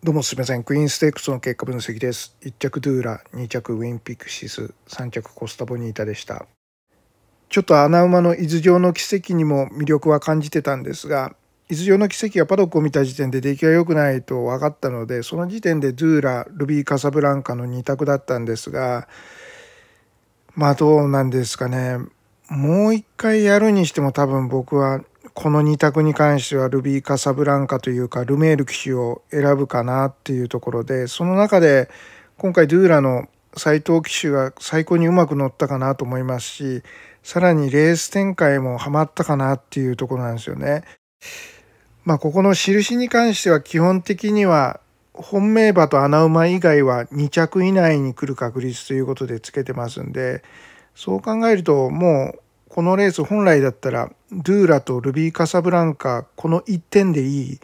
どうもすみません。クイーンステークスの結果分析です。1着ドゥーラ、2着ウィンピクシス、3着コスタボニータでした。ちょっと穴馬の伊豆上の奇跡にも魅力は感じてたんですが、伊豆上の奇跡はパドックを見た時点で出来が良くないと分かったので、その時点でドゥーラ、ルビー・カサブランカの2択だったんですが、まあどうなんですかね。もう一回やるにしても多分僕はこの2択に関してはルビー・カサブランカというかルメール騎手を選ぶかなっていうところでその中で今回ドゥーラの斎藤騎手が最高にうまく乗ったかなと思いますしさらにレース展開もハマったかなっていうところなんですよね。まあ、ここの印に関しては基本的には本命馬と穴馬以外は2着以内に来る確率ということでつけてますんでそう考えるともうこのレース本来だったらドゥーラとルビー・カサブランカこの1点でいい、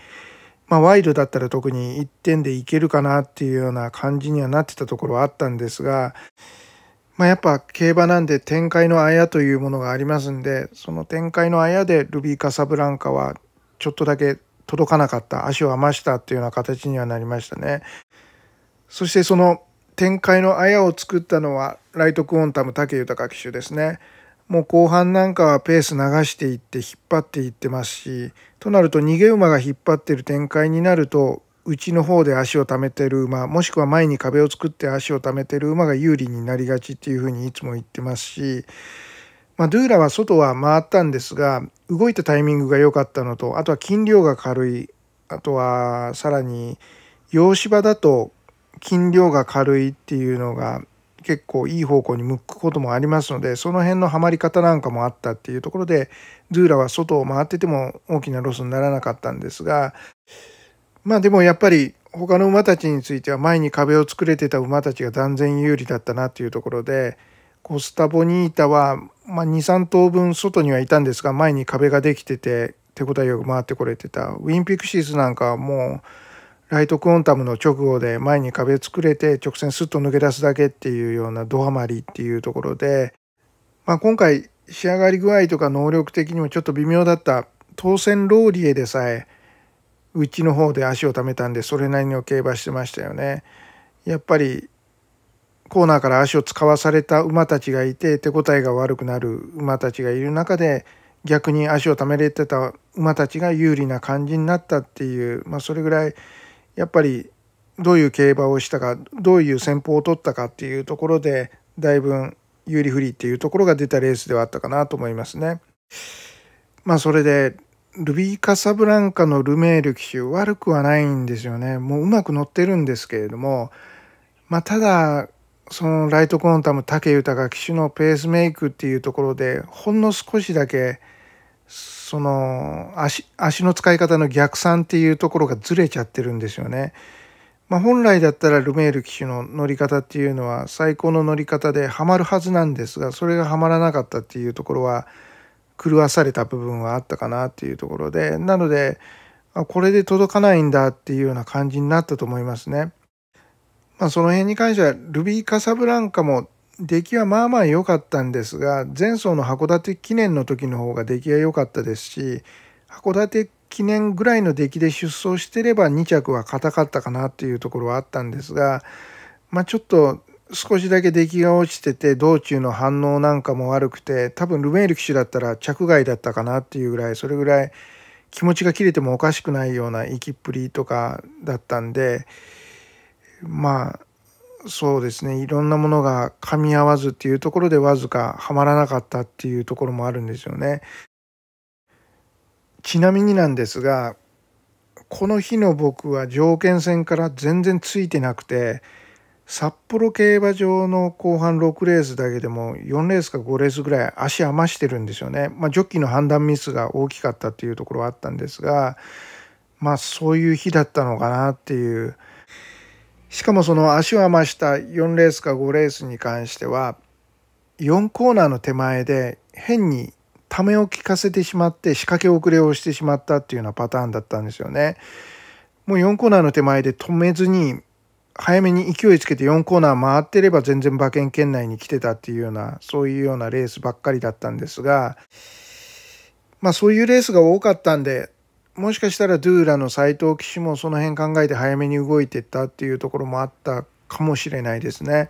まあ、ワイルだったら特に1点でいけるかなっていうような感じにはなってたところはあったんですが、まあ、やっぱ競馬なんで展開のあやというものがありますんでその展開のあやでルビー・カサブランカはちょっとだけ届かなかった足を余したっていうような形にはなりましたね。そしてその展開のあやを作ったのはライトクオンタム武豊騎手ですね。もう後半なんかはペース流していって引っ張っていってますしとなると逃げ馬が引っ張ってる展開になると内の方で足を溜めてる馬もしくは前に壁を作って足を溜めてる馬が有利になりがちっていうふうにいつも言ってますし、まあ、ドゥーラは外は回ったんですが動いたタイミングが良かったのとあとは筋量が軽いあとはさらに洋芝だと筋量が軽いっていうのが結構いい方向に向くこともありますのでその辺のはまり方なんかもあったっていうところでドゥーラは外を回ってても大きなロスにならなかったんですがまあでもやっぱり他の馬たちについては前に壁を作れてた馬たちが断然有利だったなっていうところでコスタボニータは、まあ、23頭分外にはいたんですが前に壁ができてて手応えよく回ってこれてたウィンピクシーズなんかはもうライトクオンタムの直後で前に壁作れて直線スッと抜け出すだけっていうようなドハマりっていうところで、まあ、今回仕上がり具合とか能力的にもちょっと微妙だった当選ローリエでさえうちの方で足を貯めたんでそれなりの競馬してましたよね。やっぱりコーナーから足を使わされた馬たちがいて手応えが悪くなる馬たちがいる中で逆に足をためれてた馬たちが有利な感じになったっていう、まあ、それぐらいやっぱりどういう競馬をしたかどういう戦法を取ったかっていうところでだいぶ有利不利っていうところが出たレースではあったかなと思いますね。まあそれでルビー・カサブランカのルメール騎手悪くはないんですよね。もううまく乗ってるんですけれどもまあただそのライトコンタム武豊騎手のペースメイクっていうところでほんの少しだけその足足の使い方の逆算っていうところがずれちゃってるんですよね。まあ、本来だったらルメール騎手の乗り方っていうのは最高の乗り方ではまるはずなんですがそれがはまらなかったっていうところは狂わされた部分はあったかなっていうところでなのでこれで届かないんだっていうような感じになったと思いますね。まあ、その辺に関してはルビー・カサブランカも出来はまあまあ良かったんですが前走の函館記念の時の方が出来が良かったですし函館記念ぐらいの出来で出走してれば2着は硬かったかなっていうところはあったんですがまあちょっと少しだけ出来が落ちてて道中の反応なんかも悪くて多分ルメール騎手だったら着外だったかなっていうぐらいそれぐらい気持ちが切れてもおかしくないような行きっぷりとかだったんでまあそうですねいろんなものが噛み合わずっていうところでわずかはまらなかったっていうところもあるんですよね。ちなみになんですがこの日の僕は条件戦から全然ついてなくて札幌競馬場の後半6レースだけでも4レースか5レースぐらい足余してるんですよね。まあ、ジョッキーの判断ミスが大きかったっていうところはあったんですがまあそういう日だったのかなっていう。しかもその足を余した4レースか5レースに関しては4コーナーの手前で変にためを利かせてしまって仕掛け遅れをしてしまったっていうようなパターンだったんですよね。もう4コーナーの手前で止めずに早めに勢いつけて4コーナー回ってれば全然馬券圏内に来てたっていうようなそういうようなレースばっかりだったんですがまあそういうレースが多かったんでもしかしたらドゥーラの斎藤騎手もその辺考えて早めに動いてったっていうところもあったかもしれないですね。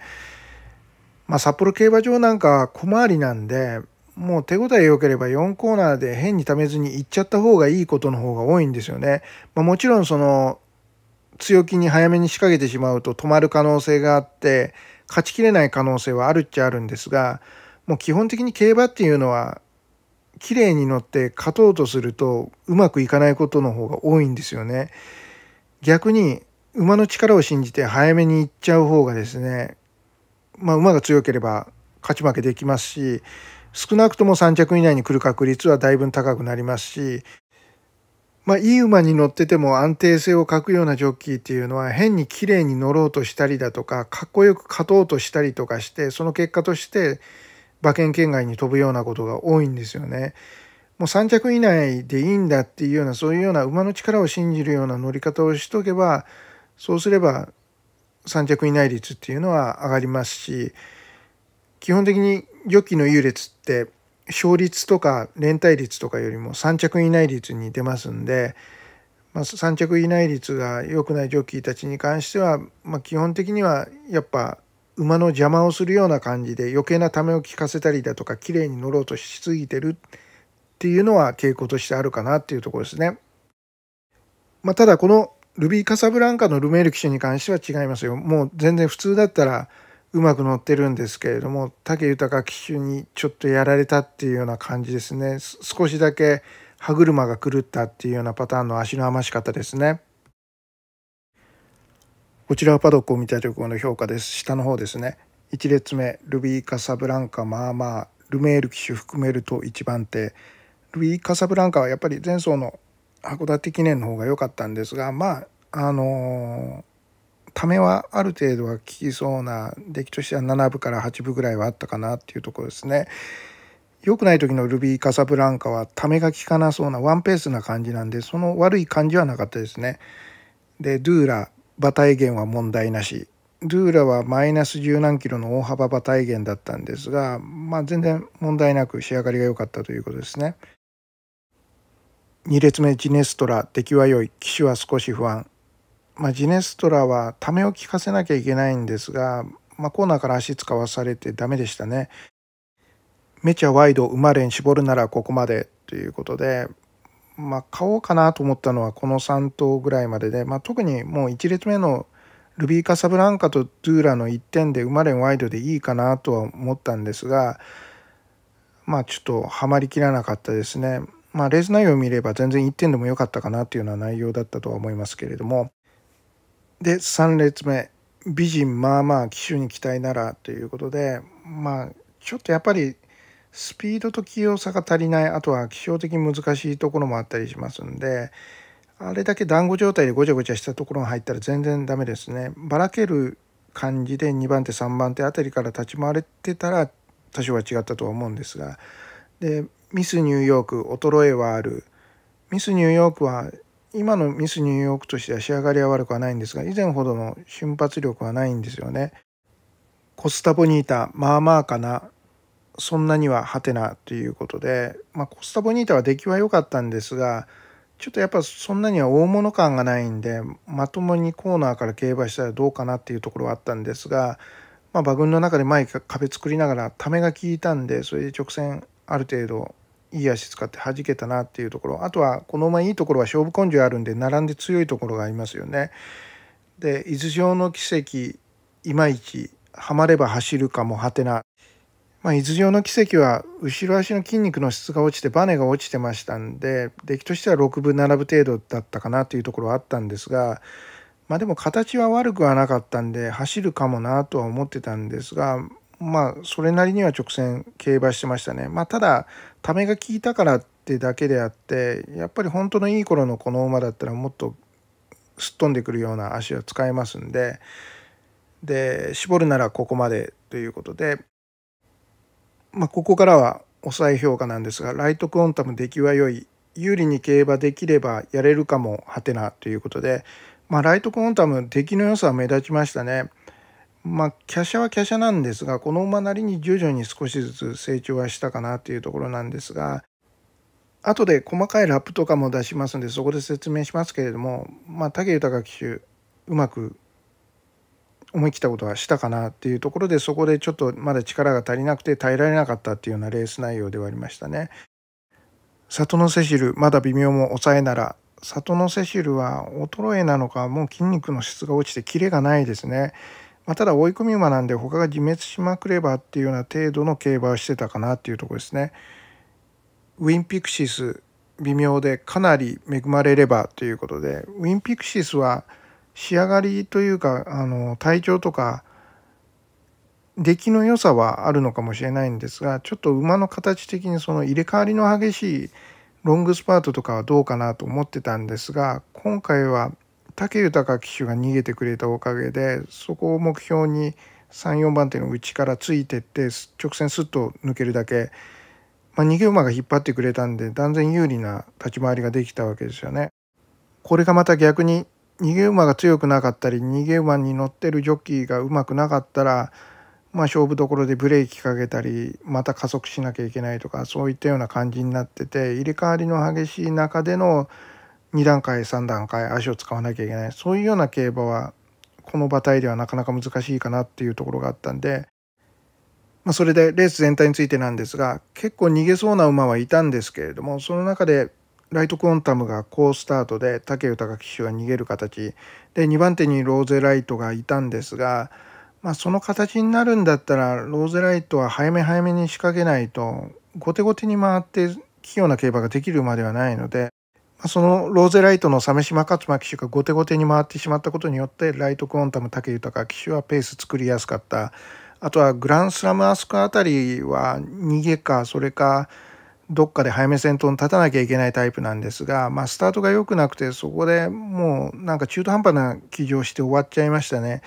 まあ、札幌競馬場なんか小回りなんでもう手応え良ければ4コーナーで変にためずに行っちゃった方がいいことの方が多いんですよね。まあ、もちろんその強気に早めに仕掛けてしまうと止まる可能性があって勝ちきれない可能性はあるっちゃあるんですがもう基本的に競馬っていうのは綺麗に乗って勝とうとするとうまくいかないことの方が多いんですよね。逆に馬の力を信じて早めに行っちゃう方がですね、まあ、馬が強ければ勝ち負けできますし少なくとも3着以内に来る確率はだいぶ高くなりますし、まあ、いい馬に乗ってても安定性を欠くようなジョッキーっていうのは変に綺麗に乗ろうとしたりだとかかっこよく勝とうとしたりとかしてその結果として馬券圏外に飛ぶようなことが多いんですよね。もう3着以内でいいんだっていうようなそういうような馬の力を信じるような乗り方をしとけばそうすれば3着以内率っていうのは上がりますし基本的に予期の優劣って勝率とか連帯率とかよりも3着以内率に出ますんで、まあ、3着以内率が良くないジョッキーたちに関しては、まあ、基本的にはやっぱ馬の邪魔をするような感じで余計なためを聞かせたりだとか綺麗に乗ろうとしすぎてるっていうのは傾向としてあるかなっていうところですね。まあ、ただこのルビー・カサブランカのルメール騎手に関しては違いますよ。もう全然普通だったらうまく乗ってるんですけれども武豊騎手にちょっとやられたっていうような感じですね。少しだけ歯車が狂ったっていうようなパターンの足の余し方ですね。こちらはパドックを見た直後の評価です。下の方ですね。1列目、ルビー・カサブランカ、まあまあ、ルメール騎手含めると1番手。ルビー・カサブランカはやっぱり前走の函館記念の方が良かったんですが、まあ、あのー、ためはある程度は効きそうな、出来としては7部から8部ぐらいはあったかなっていうところですね。良くない時のルビー・カサブランカはためが効かなそうなワンペースな感じなんで、その悪い感じはなかったですね。で、ドゥーラ、馬体減は問題なしルーラはマイナス十何キロの大幅馬体減だったんですが、まあ、全然問題なく仕上がりが良かったということですね。2列目ジネストラ出来は良い騎手は少し不安、まあ、ジネストラはためを利かせなきゃいけないんですが、まあ、コーナーから足使わされてダメでしたね。めちゃワイド生まれ連絞るならここまでということで、まあ、買おうかなと思ったのはこの3頭ぐらいまでで、まあ、特にもう1列目のルビーカサブランカとドゥーラの1点で生れんワイドでいいかなとは思ったんですが、まあ、ちょっとはまりきらなかったですね。まあ、レース内容を見れば全然1点でも良かったかなというような内容だったとは思いますけれども。で、3列目。美人まあまあ騎手に期待ならということで、まあ、ちょっとやっぱりスピードと器用さが足りないあとは気象的に難しいところもあったりしますんであれだけ団子状態でごちゃごちゃしたところが入ったら全然ダメですねばらける感じで2番手3番手あたりから立ち回れてたら多少は違ったとは思うんですがでミスニューヨーク衰えはあるミスニューヨークは今のミスニューヨークとしては仕上がりは悪くはないんですが以前ほどの瞬発力はないんですよね。コスタボニータまあまあかなそんなにはハテナということで、まあ、コスタボニータは出来は良かったんですが、ちょっとやっぱそんなには大物感がないんで、まともにコーナーから競馬したらどうかなっていうところはあったんですが、まあ、馬群の中で前壁作りながらためが効いたんで、それで直線ある程度いい足使って弾けたなっていうところ、あとはこの馬いいところは勝負根性あるんで、並んで強いところがありますよね。で、伊豆城の奇跡、いまいち、はまれば走るかもはてな。まあ、伊豆城の奇跡は後ろ足の筋肉の質が落ちてバネが落ちてましたんで出来としては6分7分程度だったかなというところはあったんですが、まあ、でも形は悪くはなかったんで走るかもなとは思ってたんですが、まあ、それなりには直線競馬してましたね。まあ、ただためが効いたからってだけであってやっぱり本当のいい頃のこの馬だったらもっとすっ飛んでくるような足は使えますんでで絞るならここまでということで。まあ、ここからは抑え評価なんですが、ライトクオンタム出来は良い、有利に競馬できればやれるかも、はてなということで、まあ、ライトクオンタム、出来の良さは目立ちましたね。まあ、華奢は華奢なんですが、この馬なりに徐々に少しずつ成長はしたかなというところなんですが、後で細かいラップとかも出しますんで、そこで説明しますけれども、まあ、武豊騎手、うまく思い切ったことはしたかなっていうところでそこでちょっとまだ力が足りなくて耐えられなかったっていうようなレース内容ではありましたね。里のセシルまだ微妙も抑えなら里のセシルは衰えなのかもう筋肉の質が落ちてキレがないですね。まあ、ただ追い込み馬なんで他が自滅しまくればっていうような程度の競馬をしてたかなっていうとこですね。ウィンピクシス微妙でかなり恵まれればということでウィンピクシスは仕上がりというかあの体調とか出来の良さはあるのかもしれないんですがちょっと馬の形的にその入れ替わりの激しいロングスパートとかはどうかなと思ってたんですが今回は武豊騎手が逃げてくれたおかげでそこを目標に34番手の内からついてって直線スッと抜けるだけ、まあ、逃げ馬が引っ張ってくれたんで断然有利な立ち回りができたわけですよね。これがまた逆に逃げ馬が強くなかったり逃げ馬に乗ってるジョッキーがうまくなかったら、まあ、勝負どころでブレーキかけたりまた加速しなきゃいけないとかそういったような感じになってて入れ替わりの激しい中での2段階3段階足を使わなきゃいけないそういうような競馬はこの馬体ではなかなか難しいかなっていうところがあったんで、まあ、それでレース全体についてなんですが結構逃げそうな馬はいたんですけれどもその中でライトクォンタムが好スタートで武豊騎手が逃げる形で2番手にローゼライトがいたんですが、まあ、その形になるんだったらローゼライトは早め早めに仕掛けないと後手後手に回って器用な競馬ができるまではないので、まあ、そのローゼライトの鮫島勝馬騎手が後手後手に回ってしまったことによってライトクォンタム武豊騎手はペース作りやすかったあとはグランスラムアスクあたりは逃げかそれかどっかで早め先頭に立たなきゃいけないタイプなんですが、まあ、スタートが良くなくてそこでもうなんか中途半端な騎乗して終わっちゃいましたね。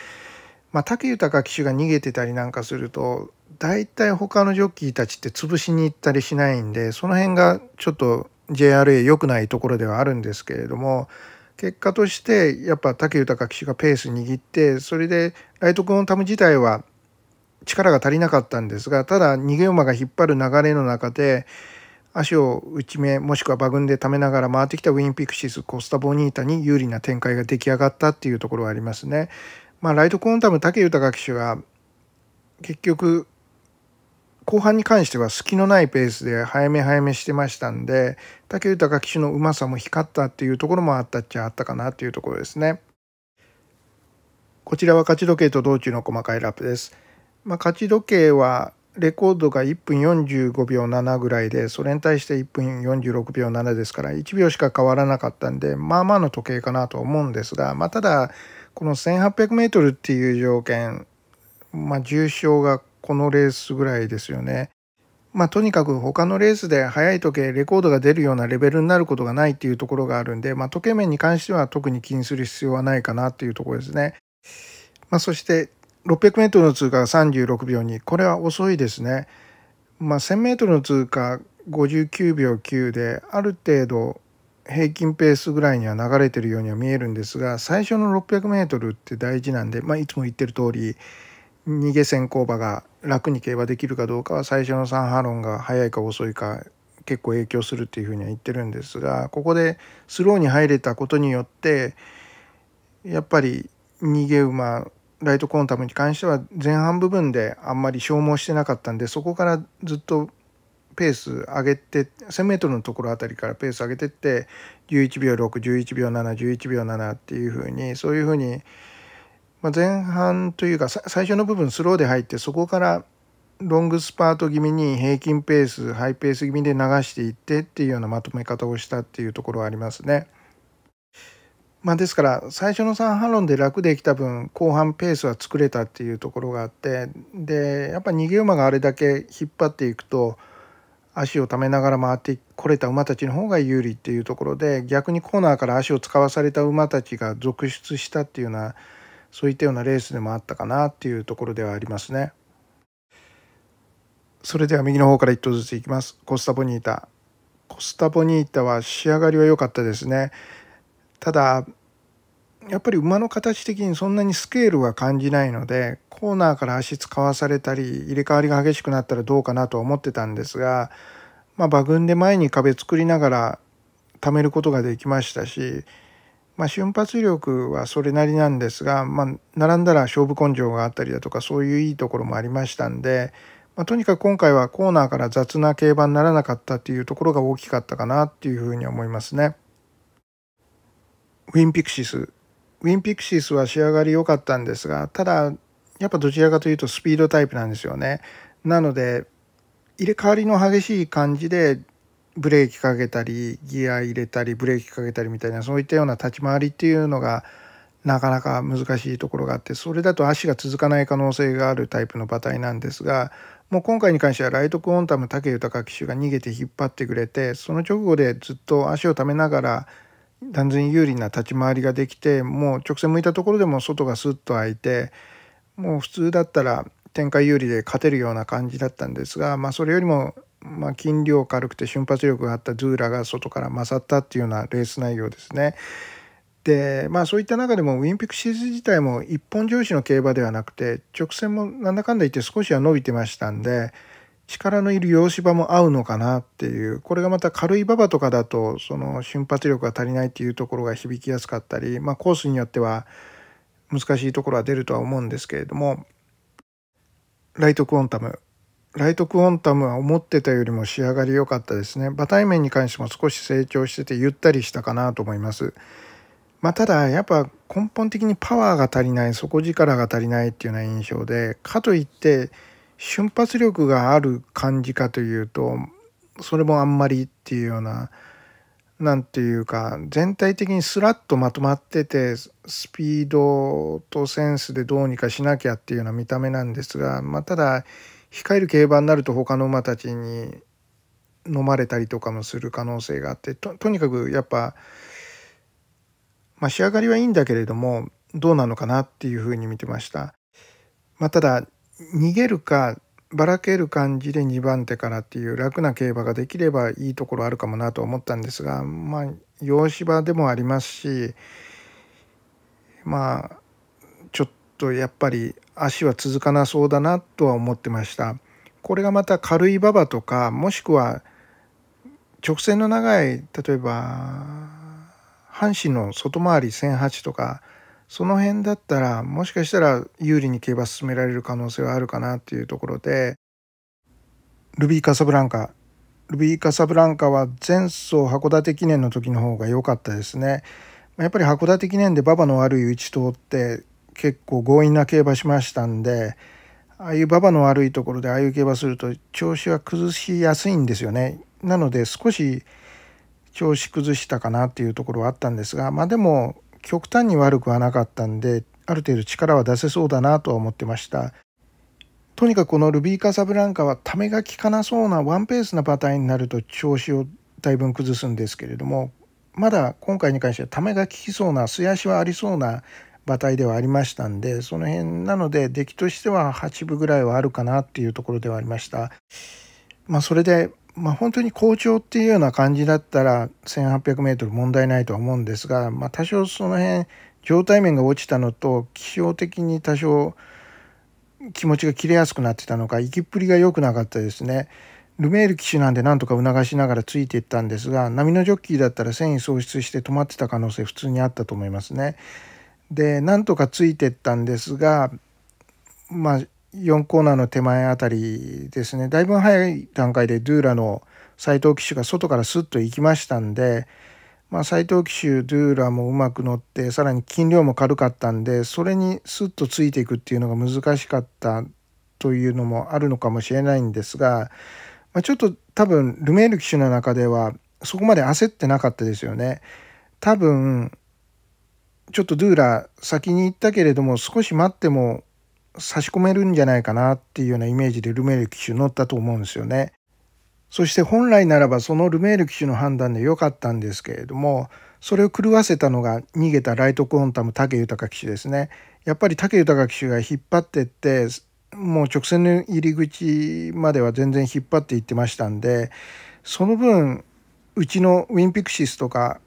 まあ、武豊騎手が逃げてたりなんかすると大体他のジョッキーたちって潰しに行ったりしないんでその辺がちょっと JRA 良くないところではあるんですけれども結果としてやっぱ武豊騎手がペース握ってそれでライトオのため自体は力が足りなかったんですがただ逃げ馬が引っ張る流れの中で足を打ち目もしくは馬群で溜めながら回ってきたウィンピクシスコスタボニータに有利な展開が出来上がったっていうところはありますね。まあ、ライトコンタム武豊騎手が結局後半に関しては隙のないペースで早め早めしてましたんで武豊騎手のうまさも光ったっていうところもあったっちゃあったかなっていうところですね。こちらは勝ち時計と道中の細かいラップです。まあ、勝ち時計はレコードが1分45秒7ぐらいでそれに対して1分46秒7ですから1秒しか変わらなかったんでまあまあの時計かなと思うんですが、まあ、ただこの 1800m っていう条件、まあ、重賞がこのレースぐらいですよね。まあ、とにかく他のレースで速い時計レコードが出るようなレベルになることがないっていうところがあるんで、まあ、時計面に関しては特に気にする必要はないかなっていうところですね。まあ、そして 600m の通過が36秒2これは遅いですね。まあ、1000m の通過59秒9である程度平均ペースぐらいには流れてるようには見えるんですが最初の 600m って大事なんで、まあ、いつも言ってる通り逃げ先行馬が楽に競馬できるかどうかは最初の3波論が速いか遅いか結構影響するっていうふうには言ってるんですがここでスローに入れたことによってやっぱり逃げ馬ライトコンタムに関しては前半部分であんまり消耗してなかったんでそこからずっとペース上げて 1000m のところあたりからペース上げてって11秒611秒711秒7っていう風にそういう風に、ま前半というか最初の部分スローで入ってそこからロングスパート気味に平均ペースハイペース気味で流していってっていうようなまとめ方をしたっていうところはありますね。まあ、ですから最初の3反論で楽できた分後半ペースは作れたっていうところがあってでやっぱ逃げ馬があれだけ引っ張っていくと足をためながら回ってこれた馬たちの方が有利っていうところで逆にコーナーから足を使わされた馬たちが続出したっていうようなそういったようなレースでもあったかなっていうところではありますね。それでは右の方から1頭ずついきます。コスタボニータ。コスタボニータは仕上がりは良かったですね。ただやっぱり馬の形的にそんなにスケールは感じないのでコーナーから足使わされたり入れ替わりが激しくなったらどうかなと思ってたんですが、まあ、馬群で前に壁作りながら貯めることができましたし、まあ、瞬発力はそれなりなんですが、まあ、並んだら勝負根性があったりだとかそういういいところもありましたんで、まあ、とにかく今回はコーナーから雑な競馬にならなかったっていうところが大きかったかなっていうふうに思いますね。ウィンピクシス。ウィンピクシスは仕上がり良かったんですが、ただ、やっぱどちらかというとスピードタイプなんですよね。なので、入れ替わりの激しい感じで、ブレーキかけたり、ギア入れたり、ブレーキかけたりみたいな、そういったような立ち回りっていうのが、なかなか難しいところがあってそれだと足が続かない可能性があるタイプの馬体なんですがもう今回に関してはライトクオンタム武豊騎手が逃げて引っ張ってくれてその直後でずっと足をためながら断然有利な立ち回りができてもう直線向いたところでも外がスッと開いてもう普通だったら展開有利で勝てるような感じだったんですが、まあ、それよりも、まあ、筋量軽くて瞬発力があったズーラが外から勝ったっていうようなレース内容ですね。でまあそういった中でもウィンピックシリーズ自体も一本上司の競馬ではなくて直線もなんだかんだ言って少しは伸びてましたんで。力のいる洋芝も合うのかなっていう、これがまた軽い馬場とかだと、その瞬発力が足りないっていうところが響きやすかったり、まあコースによっては難しいところは出るとは思うんですけれども、ライトクオンタム。ライトクオンタムは思ってたよりも仕上がり良かったですね。馬体面に関しても少し成長しててゆったりしたかなと思います。まあ、ただやっぱ根本的にパワーが足りない底力が足りないっていうような印象でかといって瞬発力がある感じかというとそれもあんまりっていうような何ていうか全体的にスラッとまとまっててスピードとセンスでどうにかしなきゃっていうような見た目なんですが、まあ、ただ控える競馬になると他の馬たちに飲まれたりとかもする可能性があってとにかくやっぱ、まあ、仕上がりはいいんだけれどもどうなのかなっていうふうに見てました。まあ、ただ逃げるかばらける感じで2番手からっていう楽な競馬ができればいいところあるかもなと思ったんですがまあ洋芝でもありますしまあちょっとやっぱり足は続かなそうだなとは思ってました。これがまた軽い馬場とかもしくは直線の長い例えば阪神の外回り1008とかその辺だったらもしかしたら有利に競馬進められる可能性はあるかなっていうところでルビー・カサブランカルビー・カサブランカは前走函館記念の時の方が良かったですねやっぱり函館記念で馬場の悪い位置通って結構強引な競馬しましたんでああいう馬場の悪いところでああいう競馬すると調子は崩しやすいんですよねなので少し調子崩したかなっていうところはあったんですがまあでも極端に悪くはなかったんで、ある程度力は出せそうだなとは思ってました。とにかくこのルビー・カサブランカはためが利かなそうなワンペースなパターンになると調子をだいぶ崩すんですけれども、まだ今回に関してはためが利きそうな、素足はありそうな馬体ではありましたんで、その辺なので出来としては8分ぐらいはあるかなっていうところではありました。まあそれでまあ、本当に好調っていうような感じだったら 1800m 問題ないとは思うんですが、まあ、多少その辺状態面が落ちたのと気象的に多少気持ちが切れやすくなってたのか行きっぷりが良くなかったですね。ルメール騎手なんでなんとか促しながらついていったんですが波のジョッキーだったら繊維喪失して止まってた可能性普通にあったと思いますね。でなんとかついてったんですがまあ4コーナーの手前あたりですねだいぶ早い段階でドゥーラの斎藤騎手が外からスッと行きましたんで、まあ、斉藤騎手ドゥーラもうまく乗ってさらに筋量も軽かったんでそれにスッとついていくっていうのが難しかったというのもあるのかもしれないんですが、まあ、ちょっと多分ルメール騎手の中ではそこまで焦ってなかったですよね。多分ちょっとドゥーラ先に行ったけれども少し待っても差し込めるんじゃないかなっていうようなイメージでルメール騎手乗ったと思うんですよね。そして本来ならばそのルメール騎手の判断で良かったんですけれどもそれを狂わせたのが逃げたライトコンタム武豊騎手ですね。やっぱり武豊騎手が引っ張ってってもう直線の入り口までは全然引っ張っていってましたんでその分うちのウィンピクシスとか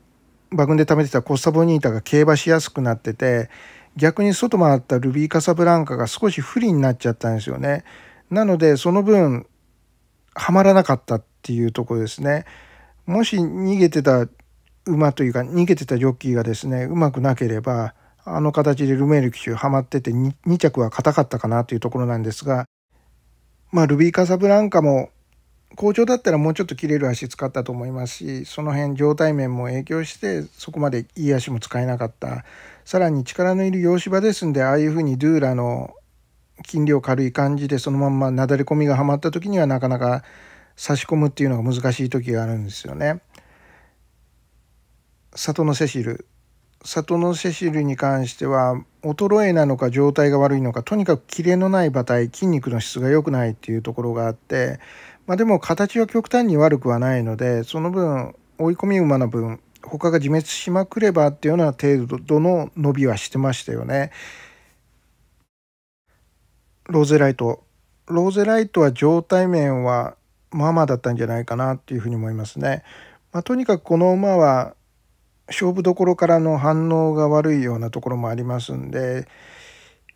馬群で貯めてたコスタボニータが競馬しやすくなってて逆に外回ったルビー・カサブランカが少し不利になっちゃったんですよね。なのでその分はまらなかったっていうとこですね。もし逃げてた馬というか逃げてたジョッキーがですねうまくなければあの形でルメール騎手はまってて 2, 2着は硬かったかなというところなんですが、まあ、ルビー・カサブランカも好調だったらもうちょっと切れる足使ったと思いますしその辺状態面も影響してそこまでいい足も使えなかったさらに力のいる洋芝ですんでああいうふうにドゥーラの筋量軽い感じでそのまんまなだれ込みがはまった時にはなかなか差し込むっていうのが難しい時があるんですよね。里のセシル里のセシルに関しては衰えなのか状態が悪いのかとにかくキレのない馬体筋肉の質が良くないっていうところがあって、まあ、でも形は極端に悪くはないのでその分追い込み馬の分他が自滅しまくればっていうような程度の伸びはしてましたよね。ローゼライトローゼライトは状態面はまあまあだったんじゃないかなっていうふうに思いますね。まあ、とにかくこの馬は勝負どころからの反応が悪いようなところもありますんで、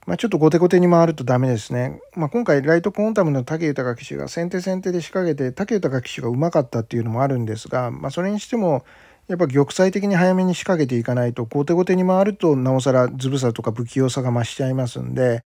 まあ、ちょっと後手後手に回るとダメですね。まあ、今回ライトコンタムの武豊騎手が先手先手で仕掛けて武豊騎手がうまかったっていうのもあるんですが、まあ、それにしてもやっぱ玉砕的に早めに仕掛けていかないと後手後手に回るとなおさらずぶさとか不器用さが増しちゃいますんで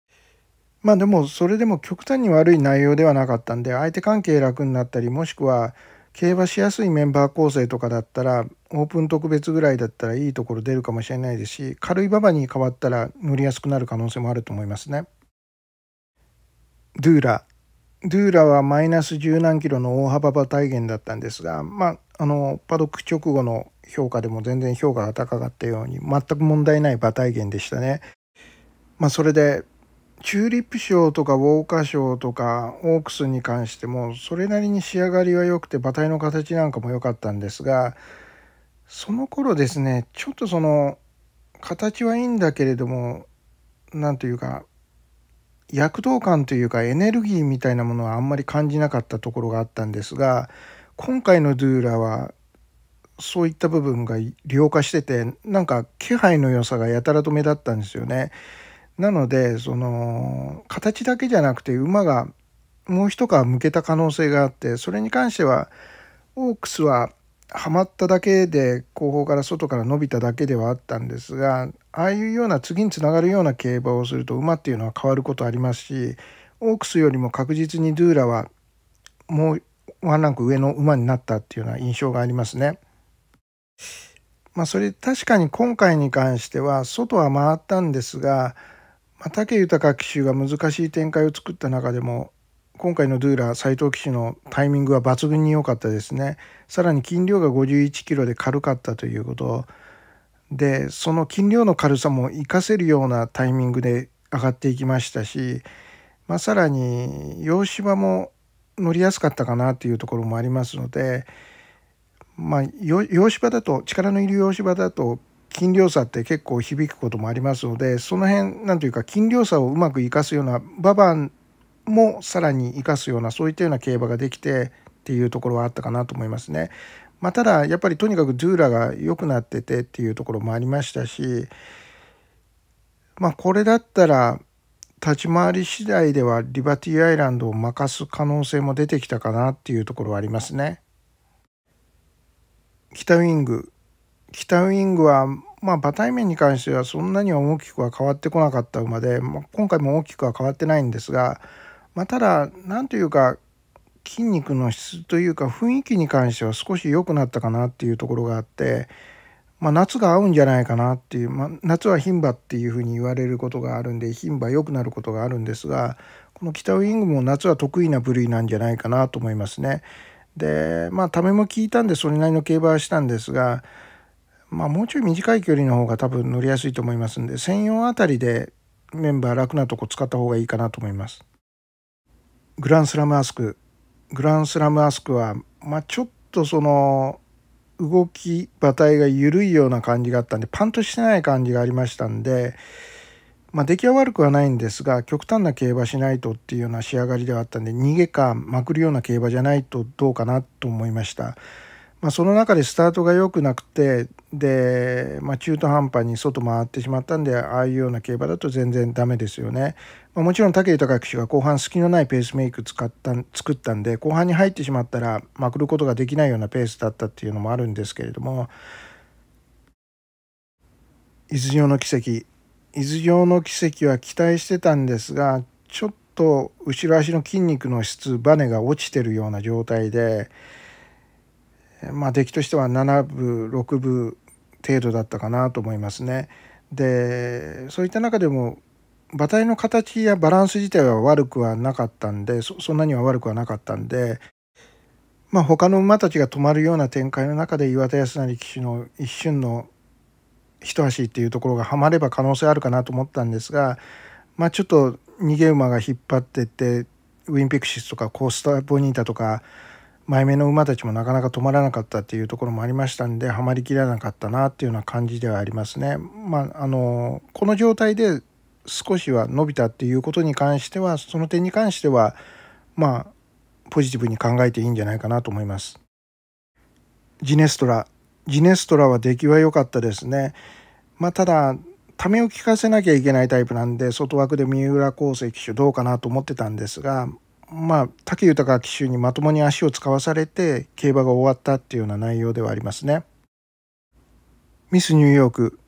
まあでもそれでも極端に悪い内容ではなかったんで相手関係楽になったりもしくは競馬しやすいメンバー構成とかだったらオープン特別ぐらいだったらいいところ出るかもしれないですし軽い馬場に変わったら乗りやすくなる可能性もあると思いますね。ドゥーラドゥーラはマイナス十何キロの大幅馬体験だったんですが、まあ、あのパドック直後の評価でも全然評価が高かったように全く問題ない馬体験でしたね。まあ、それでチューリップ賞とかウォーカー賞とかオークスに関してもそれなりに仕上がりは良くて馬体の形なんかも良かったんですがその頃ですねちょっとその形はいいんだけれども何というか躍動感というかエネルギーみたいなものはあんまり感じなかったところがあったんですが今回のドゥーラはそういった部分が量化しててなんか気配の良さがやたらと目立ったんですよね。なのでその形だけじゃなくて馬がもう一皮向けた可能性があってそれに関してはオークスははまっただけで後方から外から伸びただけではあったんですがああいうような次につながるような競馬をすると馬っていうのは変わることありますしオークスよりも確実にドゥーラはもうワンランク上の馬になったっていうような印象がありますね。まあ、それ確かに今回に関しては外は回ったんですが、まあ、武豊騎手が難しい展開を作った中でも今回のドゥーラ斎藤騎手のタイミングは抜群に良かったですねさらに斤量が51キロで軽かったということでその斤量の軽さも活かせるようなタイミングで上がっていきましたし、まあ、さらに洋芝も乗りやすかったかなっていうところもありますので、まあ、洋芝だと力のいる洋芝だと斤量差って結構響くこともありますのでその辺なんというか斤量差をうまく生かすような馬場もさらに生かすようなそういったような競馬ができてっていうところはあったかなと思いますね。まあ、ただやっぱりとにかくドゥーラが良くなっててっていうところもありましたしまあこれだったら立ち回り次第ではリバティアイランドを任す可能性も出てきたかなっていうところはありますね。北ウィング北ウィングはまあ馬体面に関してはそんなには大きくは変わってこなかった馬で、まあ、今回も大きくは変わってないんですが、まあ、ただ何というか筋肉の質というか雰囲気に関しては少し良くなったかなっていうところがあってまあ、夏が合うんじゃないかなっていう、まあ、夏は牝馬っていうふうに言われることがあるんで牝馬良くなることがあるんですがこの北ウイングも夏は得意な部類なんじゃないかなと思いますね。でまあためも聞いたんでそれなりの競馬はしたんですが、まあ、もうちょい短い距離の方が多分乗りやすいと思いますんで専用あたりでメンバー楽なとこ使った方がいいかなと思います。グランスラムアスクグランスラムアスクは、まあ、ちょっとその動き馬体が緩いような感じがあったんでパンとしてない感じがありましたんで、まあ、出来は悪くはないんですが極端な競馬しないとっていうような仕上がりではあったんで逃げかまくるような競馬じゃないとどうかなと思いました。まあ、その中でスタートが良くなくてで、まあ、中途半端に外回ってしまったんでああいうような競馬だと全然ダメですよね。まあ、もちろん武豊騎手が後半隙のないペースメイク使った作ったんで後半に入ってしまったらまくることができないようなペースだったっていうのもあるんですけれども伊豆城の奇跡伊豆城の奇跡は期待してたんですがちょっと後ろ足の筋肉の質バネが落ちてるような状態で。まあ、出来としては7部6部程度だったかなと思いますね。でそういった中でも馬体の形やバランス自体は悪くはなかったんでそんなには悪くはなかったんで、まあ、他の馬たちが止まるような展開の中で岩田康成騎手の一瞬の一足っていうところがはまれば可能性あるかなと思ったんですが、まあ、ちょっと逃げ馬が引っ張ってってウィンピクシスとかコースターボニータとか前目の馬たちもなかなか止まらなかったっていうところもありましたんではまりきらなかったなっていうような感じではありますね。まあ、あのこの状態で少しは伸びたっていうことに関してはその点に関してはまあポジティブに考えていいんじゃないかなと思います。ジネストラジネストラは出来は良かったですね。まあ、ただためを利かせなきゃいけないタイプなんで外枠で三浦航生騎手どうかなと思ってたんですがまあ、武豊騎手にまともに足を使わされて競馬が終わったっていうような内容ではありますね。ミスニューヨーク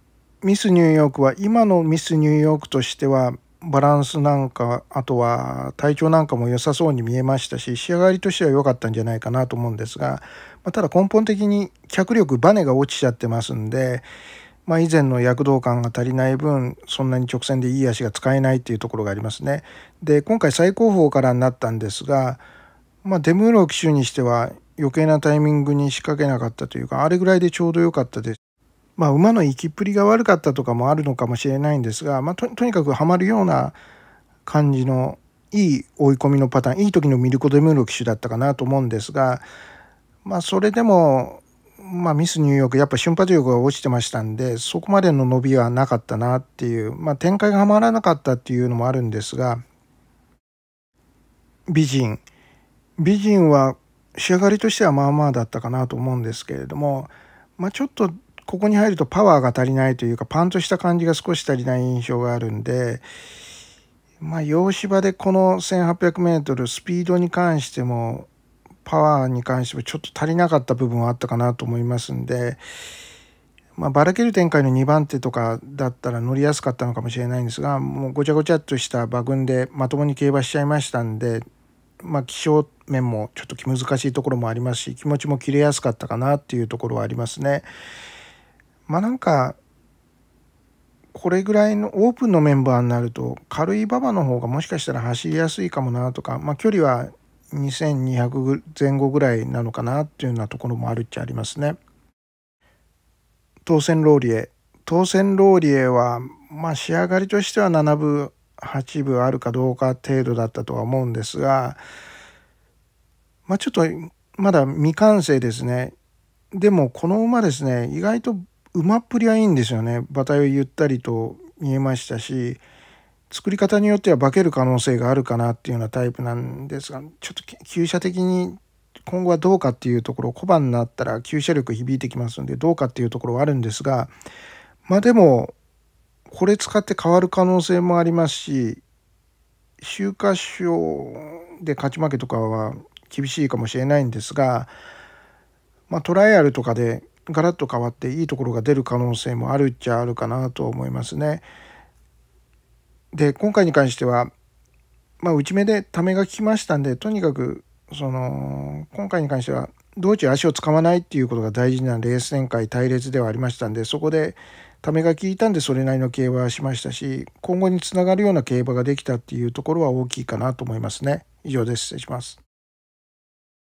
ミスニューヨークは今のミスニューヨークとしてはバランスなんかあとは体調なんかも良さそうに見えましたし仕上がりとしては良かったんじゃないかなと思うんですが、まあ、ただ根本的に脚力バネが落ちちゃってますんでまあ、以前の躍動感が足りない分そんなに直線でいい足が使えないっていうところがありますね。で今回最高峰からになったんですが、まあ、デムーロを騎手にしては余計なタイミングに仕掛けなかったというかあれぐらいでちょうど良かったです。まあ、馬の行きっぷりが悪かったとかもあるのかもしれないんですが、まあ、とにかくハマるような感じのいい追い込みのパターンいい時のミルコ・デムーロ騎手だったかなと思うんですが、まあ、それでもまあ、ミスニューヨークやっぱ瞬発力が落ちてましたんでそこまでの伸びはなかったなっていう、まあ、展開がはまらなかったっていうのもあるんですが美人美人は仕上がりとしてはまあまあだったかなと思うんですけれども、まあ、ちょっとここに入るとパワーが足りないというかパンとした感じが少し足りない印象があるんで、まあ、洋芝でこの 1800m スピードに関してもパワーに関してはちょっと足りなかった部分はあったかなと思いますんで、まあ、ばらける展開の2番手とかだったら乗りやすかったのかもしれないんですがもうごちゃごちゃっとした馬群でまともに競馬しちゃいましたんで、まあ、気象面もちょっと難しいところもありますし気持ちも切れやすかったかなっていうところはありますね。まあ、なんかこれぐらいのオープンのメンバーになると軽い馬場の方がもしかしたら走りやすいかもなとか、まあ、距離は2200前後ぐらいなのかなっていうようなところもあるっちゃありますね。当選ローリエ当選ローリエは、まあ、仕上がりとしては7部8部あるかどうか程度だったとは思うんですが、まあ、ちょっとまだ未完成ですね。でもこの馬ですね意外と馬っぷりはいいんですよね。馬体をゆったりと見えましたし作り方によっては化ける可能性があるかなっていうようなタイプなんですがちょっと急車的に今後はどうかっていうところ小判になったら急車力響いてきますんでどうかっていうところはあるんですがまあでもこれ使って変わる可能性もありますし週刊賞で勝ち負けとかは厳しいかもしれないんですが、まあ、トライアルとかでガラッと変わっていいところが出る可能性もあるっちゃあるかなと思いますね。で今回に関しては、まあ、打ち目でためが効きましたんでとにかくその今回に関しては道中足をつかまないっていうことが大事なレース展開隊列ではありましたんでそこでためが効いたんでそれなりの競馬はしましたし今後につながるような競馬ができたっていうところは大きいかなと思いますね。以上です失礼します。